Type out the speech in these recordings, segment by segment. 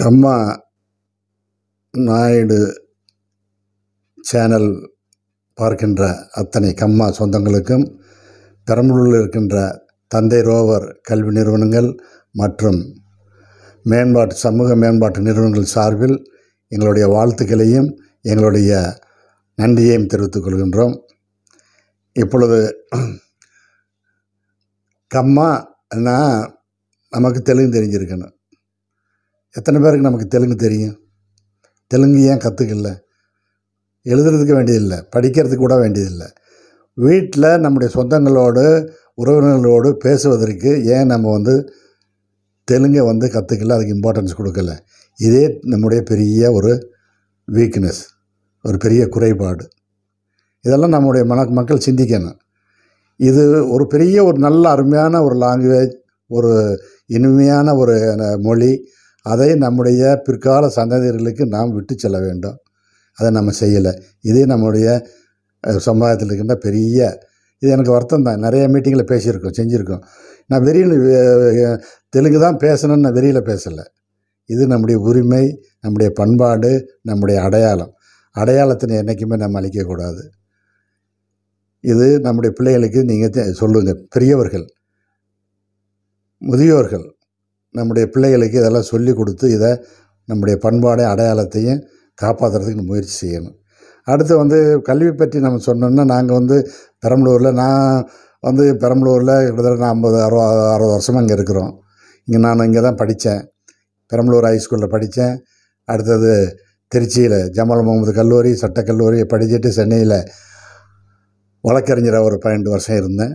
கம்மா Naidu channel பார்க்கின்ற அத்தனை கம்மா சொந்தங்களுக்கும் பெரம்பலூரில் இருக்கின்ற தந்தை ரோவர் கல்வி நிறுவனங்கள் மற்றும் மேம்பாட்டு சமூக மேம்பாட்டு நிறுவனங்கள் சார்பில் எங்களுடைய வாழ்த்துக்களையும் எங்களுடைய நன்றியையும் தெரிவித்துக் கொள்கின்றோம் இப்பொழுது கம்மா நமக்கு தெளிவு தெரிஞ்சிருக்கணும் எத்தனை பேருக்கு நமக்கு தெலுங்கு தெரியும் தெலுங்கு ஏன் கற்றுக்கல எழுதுறதுக்கு வேண்டியதில்லை படிக்கிறதுக்கு கூட வேண்டியதில்லை வீட்டில் நம்முடைய சொந்தங்களோடு உறவினர்களோடு பேசுவதற்கு ஏன் நம்ம வந்து தெலுங்கை வந்து கற்றுக்கல அதுக்கு இம்பார்ட்டன்ஸ் கொடுக்கல இதே நம்முடைய பெரிய ஒரு வீக்னஸ் ஒரு பெரிய குறைபாடு இதெல்லாம் நம்முடைய மன மக்கள் சிந்திக்கணும் இது ஒரு பெரிய ஒரு நல்ல அருமையான ஒரு லாங்குவேஜ் ஒரு இனிமையான ஒரு மொழி அதை நம்முடைய பிற்கால சந்ததியர்களுக்கு நாம் விட்டு செல்ல வேண்டும் அதை நம்ம செய்யலை இதே நம்முடைய சமுதாயத்தில் இருக்கின்ற பெரிய இது எனக்கு வருத்தம் தான் நிறைய மீட்டிங்கில் பேசியிருக்கோம் செஞ்சுருக்கோம் நான் வெறியில் தெலுங்கு தான் பேசணும்னு நான் வெறியில் பேசலை இது நம்முடைய உரிமை நம்முடைய பண்பாடு நம்முடைய அடையாளம் அடையாளத்தினை என்றைக்குமே நம்ம அழிக்கக்கூடாது இது நம்முடைய பிள்ளைகளுக்கு நீங்கள் சொல்லுங்கள் பெரியவர்கள் முதியோர்கள் நம்முடைய பிள்ளைகளுக்கு இதெல்லாம் சொல்லி கொடுத்து இதை நம்முடைய பண்பாடை அடையாளத்தையும் காப்பாற்றுறதுக்கு முயற்சி செய்யணும் அடுத்து வந்து கல்வி பற்றி நம்ம சொன்னோம்னா நாங்கள் வந்து பெரம்பலூரில் நான் வந்து பெரம்பலூரில் கிட்டத்தட்ட நான் ஐம்பது அறுபது அறுபது வருஷமாக இங்கே இருக்கிறோம் இங்கே நான் இங்கே தான் படித்தேன் பெரம்பலூர் ஹைஸ்கூலில் படித்தேன் அடுத்தது திருச்சியில் ஜமால் முகமது கல்லூரி சட்டக்கல்லூரி படிச்சுட்டு சென்னையில் வழக்கறிஞராக ஒரு பன்னெண்டு வருஷம் இருந்தேன்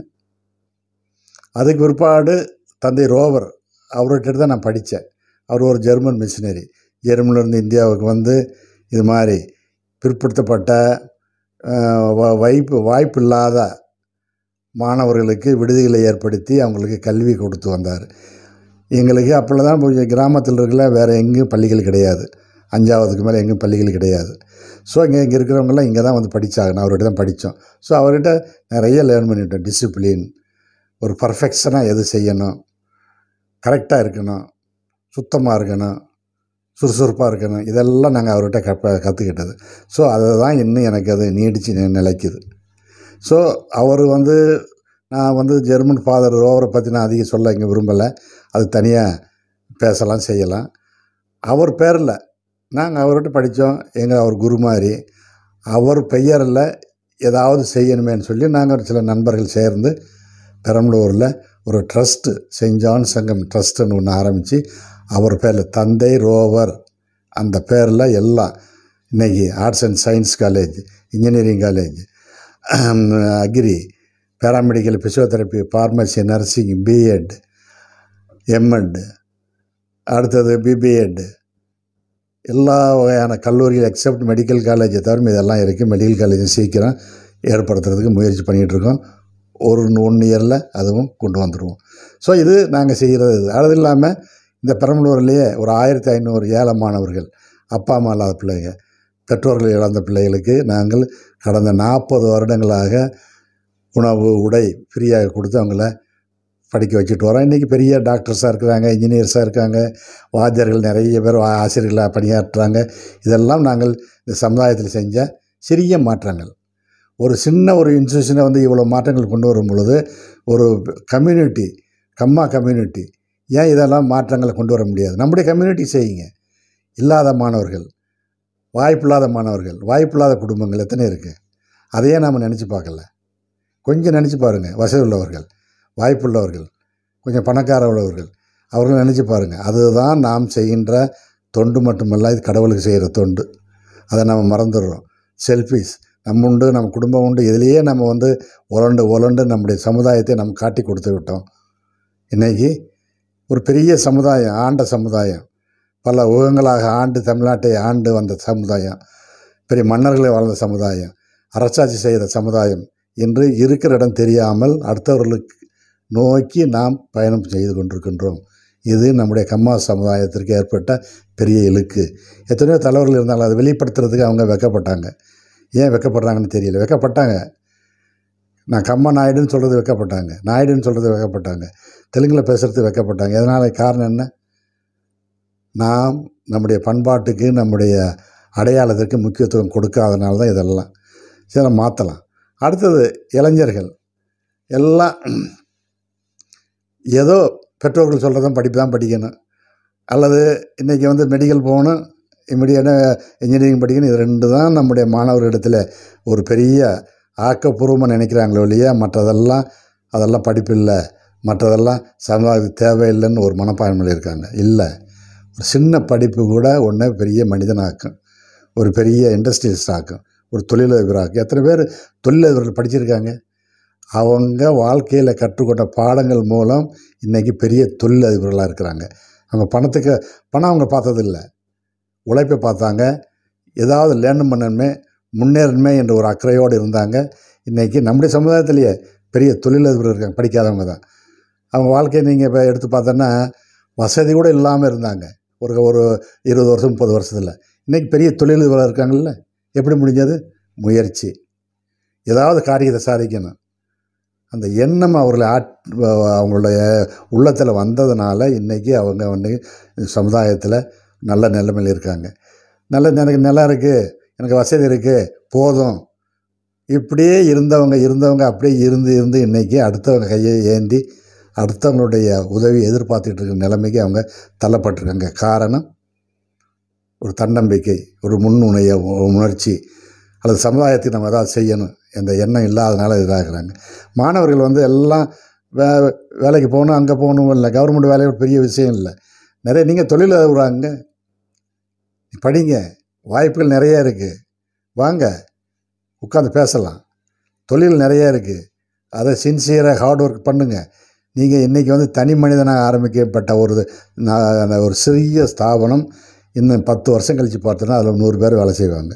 அதுக்கு பிற்பாடு தந்தை ரோவர் அவர்கிட்ட தான் நான் படித்தேன் அவர் ஒரு ஜெர்மன் மிஷினரி ஜெர்மனிலேருந்து இந்தியாவுக்கு வந்து இது மாதிரி பிற்படுத்தப்பட்ட வாய்ப்பு வாய்ப்பு இல்லாத மாணவர்களுக்கு விடுதிகளை ஏற்படுத்தி அவங்களுக்கு கல்வி கொடுத்து வந்தார் எங்களுக்கு அப்போல்லாம் தான் கொஞ்சம் கிராமத்தில் இருக்கிற வேறு எங்கேயும் பள்ளிகள் கிடையாது அஞ்சாவதுக்கு மேலே எங்கேயும் பள்ளிகள் கிடையாது ஸோ இங்கே இங்கே இருக்கிறவங்கெல்லாம் இங்கே தான் வந்து படித்தாகணும் அவர்கிட்ட தான் படித்தோம் ஸோ அவர்கிட்ட நிறைய லேர்ன் பண்ணிட்டோம் டிசிப்ளின் ஒரு பர்ஃபெக்ஷனாக எது செய்யணும் கரெக்டாக இருக்கணும் சுத்தமாக இருக்கணும் சுறுசுறுப்பாக இருக்கணும் இதெல்லாம் நாங்கள் அவர்கிட்ட கற்ப கற்றுக்கிட்டது ஸோ அதை தான் இன்னும் எனக்கு அது நீடித்து நிலைக்குது ஸோ அவர் வந்து நான் வந்து ஜெர்மன் ஃபாதர் ரோவரை பற்றி நான் அதிகம் சொல்ல இங்கே விரும்பலை அது தனியாக பேசலாம் செய்யலாம் அவர் பேரில் நாங்கள் அவர்கிட்ட படித்தோம் எங்கள் அவர் குரு மாதிரி அவர் பெயரில் ஏதாவது செய்யணுமேனு சொல்லி நாங்கள் ஒரு சில நண்பர்கள் சேர்ந்து பெரம்பலூரில் ஒரு ட்ரஸ்ட்டு செயின்ட் ஜான் சங்கம் ட்ரஸ்ட்டுன்னு ஒன்று ஆரம்பித்து அவர் பேரில் தந்தை ரோவர் அந்த பேரில் எல்லாம் இன்றைக்கி arts and science college engineering college agri paramedical physiotherapy pharmacy nursing B Ed M Ed அடுத்தது பிபிஎட் எல்லா வகையான கல்லூரிகள் எக்ஸப்ட் மெடிக்கல் காலேஜை தவிர இதெல்லாம் இருக்குது மெடிக்கல் காலேஜும் சீக்கிரம் ஏற்படுத்துறதுக்கு முயற்சி பண்ணிகிட்ருக்கோம் ஒரு ஒன் இயரில் அதுவும் கொண்டு வந்துடுவோம் ஸோ இது நாங்கள் செய்கிறது இது அது இல்லாமல் இந்த பெரம்பலூர்லேயே ஒரு ஆயிரத்தி ஐநூறு ஏழை மாணவர்கள் அப்பா அம்மா இல்லாத பிள்ளைங்க பெற்றோர்கள் இழந்த பிள்ளைகளுக்கு நாங்கள் கடந்த நாற்பது வருடங்களாக உணவு உடை ஃப்ரீயாக கொடுத்து அவங்கள படிக்க வச்சுட்டு வரோம் இன்றைக்கி பெரிய டாக்டர்ஸாக இருக்கிறாங்க இன்ஜினியர்ஸாக இருக்காங்க வாத்தியர்கள் நிறைய பேர் ஆசிரியர்களாக பணியாற்றுறாங்க இதெல்லாம் நாங்கள் இந்த சமுதாயத்தில் செஞ்ச சிறிய மாற்றங்கள் ஒரு சின்ன ஒரு இன்ஸ்டியூஷனை வந்து இவ்வளோ மாற்றங்கள் கொண்டு வரும் பொழுது ஒரு கம்யூனிட்டி கம்மா கம்யூனிட்டி ஏன் இதெல்லாம் மாற்றங்களை கொண்டு வர முடியாது நம்முடைய கம்யூனிட்டி செய்யுங்க இல்லாத மாணவர்கள் வாய்ப்பில்லாத மாணவர்கள் வாய்ப்பில்லாத குடும்பங்கள் எத்தனை இருக்குது அதையே நாம் நினச்சி பார்க்கல கொஞ்சம் நினச்சி பாருங்கள் வசதி உள்ளவர்கள் வாய்ப்புள்ளவர்கள் கொஞ்சம் பணக்கார உள்ளவர்கள் அவர்கள் நினச்சி பாருங்கள் அதுதான் நாம் செய்கின்ற தொண்டு மட்டுமல்ல இது கடவுளுக்கு செய்கிற தொண்டு அதை நம்ம மறந்துடுறோம் செல்ஃபிஸ் நம்ம உண்டு நம்ம குடும்பம் உண்டு இதிலேயே நம்ம வந்து உலண்டு உலண்டு நம்முடைய சமுதாயத்தை நம்ம காட்டி கொடுத்து விட்டோம் இன்றைக்கி ஒரு பெரிய சமுதாயம் ஆண்ட சமுதாயம் பல யுகங்களாக ஆண்டு தமிழ்நாட்டை ஆண்டு வந்த சமுதாயம் பெரிய மன்னர்களை வாழ்ந்த சமுதாயம் அரசாட்சி செய்கிற சமுதாயம் என்று இருக்கிற இடம் தெரியாமல் அடுத்தவர்களுக்கு நோக்கி நாம் பயணம் செய்து கொண்டிருக்கின்றோம் இது நம்முடைய கம்மா சமுதாயத்திற்கு ஏற்பட்ட பெரிய இழுக்கு எத்தனையோ தலைவர்கள் இருந்தாலும் அதை வெளிப்படுத்துறதுக்கு அவங்க வெக்கப்பட்டாங்க ஏன் வைக்கப்படுறாங்கன்னு தெரியல வைக்கப்பட்டாங்க நான் கம்ம நாயுடுன்னு சொல்கிறது வைக்கப்பட்டாங்க நாயுடுன்னு சொல்கிறது வைக்கப்பட்டாங்க தெலுங்கில் பேசுகிறது வைக்கப்பட்டாங்க எதனால் காரணம் என்ன நாம் நம்முடைய பண்பாட்டுக்கு நம்முடைய அடையாளத்திற்கு முக்கியத்துவம் கொடுக்காதனால தான் இதெல்லாம் சில மாற்றலாம் அடுத்தது இளைஞர்கள் எல்லாம் ஏதோ பெற்றோர்கள் சொல்கிறதும் படிப்பு தான் படிக்கணும் அல்லது இன்றைக்கி வந்து மெடிக்கல் போகணும் இம்மிடியான இன்ஜினியரிங் படிக்கணும் இது ரெண்டு தான் நம்முடைய மாணவர்களிடத்தில் ஒரு பெரிய ஆக்கப்பூர்வமாக நினைக்கிறாங்களோ இல்லையா மற்றதெல்லாம் அதெல்லாம் படிப்பு இல்லை மற்றதெல்லாம் சமுதாயத்துக்கு தேவையில்லைன்னு ஒரு மனப்பான்மையில் இருக்காங்க இல்லை ஒரு சின்ன படிப்பு கூட ஒன்று பெரிய மனிதனாக்கும் ஒரு பெரிய இண்டஸ்ட்ரியலிஸ்ட் ஒரு தொழிலதிபராக்கும் எத்தனை பேர் தொழிலதிபர்கள் படிச்சிருக்காங்க அவங்க வாழ்க்கையில் கற்றுக்கொண்ட பாடங்கள் மூலம் இன்றைக்கி பெரிய தொழிலதிபர்களாக இருக்கிறாங்க அவங்க பணத்துக்கு பணம் அவங்க பார்த்ததில்லை உழைப்பை பார்த்தாங்க ஏதாவது லேர்ன் பண்ணணுமே முன்னேறணுமே என்ற ஒரு அக்கறையோடு இருந்தாங்க இன்றைக்கி நம்முடைய சமுதாயத்திலேயே பெரிய தொழிலதிபர் இருக்காங்க படிக்காதவங்க தான் அவங்க வாழ்க்கையை நீங்கள் இப்போ எடுத்து பார்த்தோன்னா வசதி கூட இல்லாமல் இருந்தாங்க ஒரு ஒரு இருபது வருஷம் முப்பது வருஷத்தில் இன்றைக்கி பெரிய தொழிலதிபராக இருக்காங்கல்ல எப்படி முடிஞ்சது முயற்சி ஏதாவது காரியத்தை சாதிக்கணும் அந்த எண்ணம் அவர்களை ஆட் அவங்களுடைய உள்ளத்தில் வந்ததுனால இன்றைக்கி அவங்க வந்து சமுதாயத்தில் நல்ல நிலைமையில் இருக்காங்க நல்ல எனக்கு நிலம் இருக்குது எனக்கு வசதி இருக்குது போதும் இப்படியே இருந்தவங்க இருந்தவங்க அப்படியே இருந்து இருந்து இன்றைக்கி அடுத்தவங்க கையை ஏந்தி அடுத்தவங்களுடைய உதவி எதிர்பார்த்துட்டு இருக்க நிலைமைக்கு அவங்க தள்ளப்பட்டிருக்காங்க காரணம் ஒரு தன்னம்பிக்கை ஒரு முன்னுணைய உணர்ச்சி அல்லது சமுதாயத்துக்கு நம்ம ஏதாவது செய்யணும் எந்த எண்ணம் இல்லாதனால இதாகிறாங்க மாணவர்கள் வந்து எல்லாம் வே வேலைக்கு போகணும் அங்கே போகணும் இல்லை கவர்மெண்ட் வேலை பெரிய விஷயம் இல்லை நிறைய நீங்கள் தொழில் உறாங்க படிங்க வாய்ப்புகள் நிறையா இருக்குது வாங்க உட்காந்து பேசலாம் தொழில் நிறையா இருக்குது அதை சின்சியராக ஹார்ட் ஒர்க் பண்ணுங்கள் நீங்கள் இன்றைக்கி வந்து தனி மனிதனாக ஆரம்பிக்கப்பட்ட ஒரு ஒரு சிறிய ஸ்தாபனம் இன்னும் பத்து வருஷம் கழித்து பார்த்தோன்னா அதில் நூறு பேர் வேலை செய்வாங்க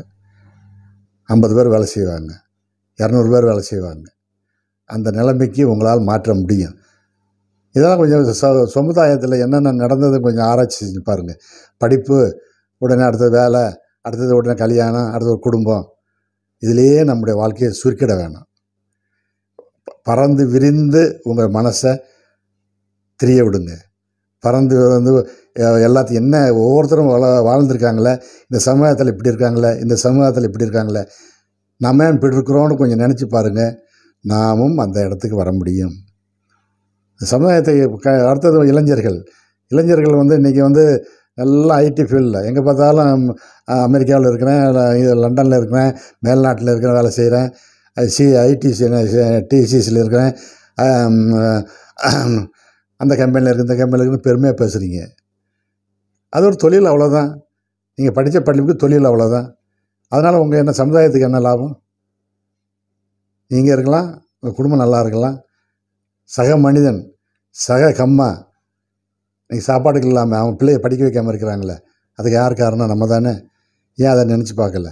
ஐம்பது பேர் வேலை செய்வாங்க இரநூறு பேர் வேலை செய்வாங்க அந்த நிலைமைக்கு உங்களால் மாற்ற முடியும் இதெல்லாம் கொஞ்சம் ச சமுதாயத்தில் என்னென்ன நடந்தது கொஞ்சம் ஆராய்ச்சி செஞ்சு பாருங்கள் படிப்பு உடனே அடுத்தது வேலை அடுத்தது உடனே கல்யாணம் அடுத்தது ஒரு குடும்பம் இதிலேயே நம்முடைய வாழ்க்கையை சுருக்கிட வேணும் பறந்து விரிந்து உங்கள் மனசை திரிய விடுங்க பறந்து வந்து எல்லாத்தையும் என்ன ஒவ்வொருத்தரும் வள வாழ்ந்துருக்காங்களே இந்த சமுதாயத்தில் இப்படி இருக்காங்களே இந்த சமூகத்தில் இப்படி இருக்காங்களே நம்ம ஏன் இப்படி இருக்கிறோன்னு கொஞ்சம் நினச்சி பாருங்கள் நாமும் அந்த இடத்துக்கு வர முடியும் சமுதாயத்தை க அடுத்தது இளைஞர்கள் இளைஞர்கள் வந்து இன்றைக்கி வந்து எல்லாம் ஐடி ஃபீல்டில் எங்கே பார்த்தாலும் அமெரிக்காவில் இருக்கிறேன் இது லண்டனில் இருக்கிறேன் மேல்நாட்டில் இருக்கிறேன் வேலை செய்கிறேன் சி ஐடிசி டிசிசியில் இருக்கிறேன் அந்த கம்பெனியில் இருக்கு இந்த கம்பெனியில் இருக்குன்னு பெருமையாக பேசுகிறீங்க அது ஒரு தொழில் அவ்வளோதான் நீங்கள் படித்த படிப்புக்கு தொழில் அவ்வளோதான் அதனால் உங்கள் என்ன சமுதாயத்துக்கு என்ன லாபம் நீங்கள் இருக்கலாம் உங்கள் குடும்பம் நல்லா இருக்கலாம் சக மனிதன் சக கம்மா இன்றைக்கி சாப்பாடுகள் இல்லாமல் அவன் பிள்ளைய படிக்க வைக்காமல் இருக்கிறாங்களே அதுக்கு யார் காரணம் நம்ம தானே ஏன் அதை நினச்சி பார்க்கல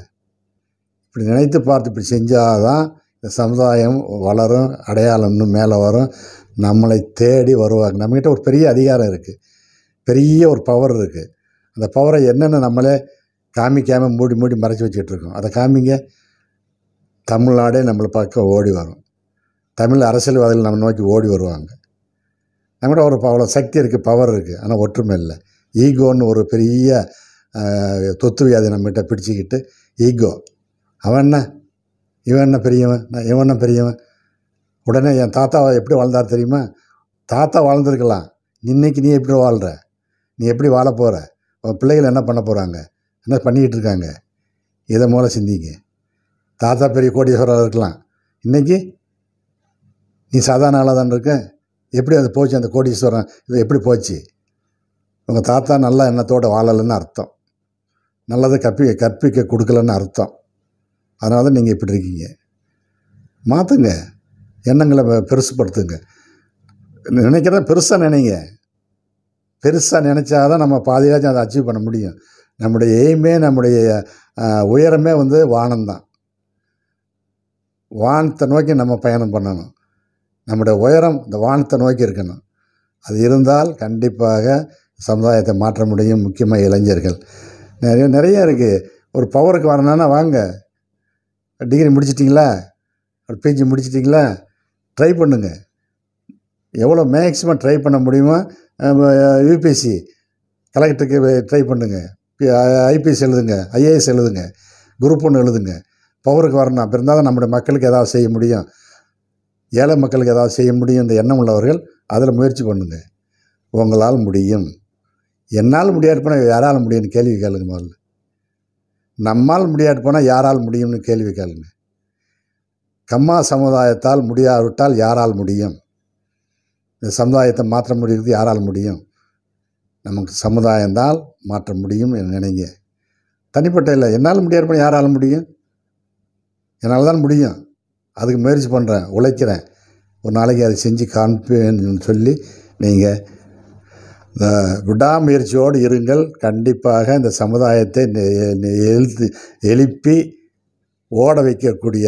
இப்படி நினைத்து பார்த்து இப்படி செஞ்சால் தான் இந்த சமுதாயம் வளரும் அடையாளம் இன்னும் மேலே வரும் நம்மளை தேடி வருவாங்க நம்மக்கிட்ட ஒரு பெரிய அதிகாரம் இருக்குது பெரிய ஒரு பவர் இருக்குது அந்த பவரை என்னென்னு நம்மளே காமிக்காமல் மூடி மூடி மறைச்சி வச்சுட்ருக்கோம் அதை காமிங்க தமிழ்நாடே நம்மளை பார்க்க ஓடி வரும் தமிழ் அரசியல்வாதிகள் நம்ம நோக்கி ஓடி வருவாங்க நம்மகிட்ட ஒரு அவ்வளோ சக்தி இருக்குது பவர் இருக்குது ஆனால் ஒற்றுமை இல்லை ஈகோன்னு ஒரு பெரிய தொத்து வியாதி நம்மகிட்ட பிடிச்சிக்கிட்டு ஈகோ அவன் என்ன இவன் என்ன பெரியவன் நான் இவன் என்ன பெரியவன் உடனே என் தாத்தா எப்படி வாழ்ந்தார் தெரியுமா தாத்தா வாழ்ந்துருக்கலாம் இன்றைக்கி நீ எப்படி வாழ்கிற நீ எப்படி வாழ போகிற உன் பிள்ளைகள் என்ன பண்ண போகிறாங்க என்ன பண்ணிக்கிட்டு இருக்காங்க இதை மூலம் சிந்திங்க தாத்தா பெரிய கோடீஸ்வரராக இருக்கலாம் இன்றைக்கி நீ சாதாரண ஆளாக தான் இருக்கேன் எப்படி அது போச்சு அந்த கோடீஸ்வரன் இது எப்படி போச்சு உங்கள் தாத்தா நல்லா எண்ணத்தோடு வாழலைன்னு அர்த்தம் நல்லதை கற்பி கற்பிக்க கொடுக்கலன்னு அர்த்தம் அதனால தான் நீங்கள் இப்படி இருக்கீங்க மாற்றுங்க எண்ணங்களை பெருசுப்படுத்துங்க நினைக்கிறத பெருசாக நினைங்க பெருசாக நினச்சா தான் நம்ம பாதியாச்சும் அதை அச்சீவ் பண்ண முடியும் நம்முடைய எய்மே நம்முடைய உயரமே வந்து வானம் தான் வானத்தை நோக்கி நம்ம பயணம் பண்ணணும் நம்முடைய உயரம் இந்த வானத்தை நோக்கி இருக்கணும் அது இருந்தால் கண்டிப்பாக சமுதாயத்தை மாற்ற முடியும் முக்கியமாக இளைஞர்கள் நிறைய நிறைய இருக்குது ஒரு பவருக்கு வரணுன்னா வாங்க டிகிரி முடிச்சிட்டிங்களா ஒரு பிஜி முடிச்சிட்டிங்களா ட்ரை பண்ணுங்க எவ்வளோ மேக்ஸிமம் ட்ரை பண்ண முடியுமோ யூபிஎஸ்சி கலெக்டருக்கு ட்ரை பண்ணுங்கள் ஐபிஎஸ் எழுதுங்க ஐஏஎஸ் எழுதுங்க குரூப் ஒன்று எழுதுங்க பவருக்கு வரணும் அப்போ இருந்தால் தான் நம்முடைய மக்களுக்கு ஏதாவது செய்ய முடியும் ஏழை மக்களுக்கு ஏதாவது செய்ய முடியும் இந்த எண்ணம் உள்ளவர்கள் அதில் முயற்சி பண்ணுங்கள் உங்களால் முடியும் என்னால் முடியாது போனால் யாரால் முடியும்னு கேள்வி கேளுங்க முதல்ல நம்மால் முடியாது போனால் யாரால் முடியும்னு கேள்வி கேளுங்க கம்மா சமுதாயத்தால் முடியாவிட்டால் யாரால் முடியும் இந்த சமுதாயத்தை மாற்ற முடிகிறது யாரால் முடியும் நமக்கு சமுதாயந்தால் மாற்ற முடியும் நினைங்க தனிப்பட்ட இல்லை என்னால் முடியாது போனால் யாரால் முடியும் என்னால் தான் முடியும் அதுக்கு முயற்சி பண்ணுறேன் உழைக்கிறேன் ஒரு நாளைக்கு அதை செஞ்சு காண்பேன்னு சொல்லி நீங்கள் இந்த விடாமுயற்சியோடு இருங்கள் கண்டிப்பாக இந்த சமுதாயத்தை எழுத்து எழுப்பி ஓட வைக்கக்கூடிய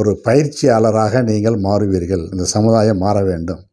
ஒரு பயிற்சியாளராக நீங்கள் மாறுவீர்கள் இந்த சமுதாயம் மாற வேண்டும்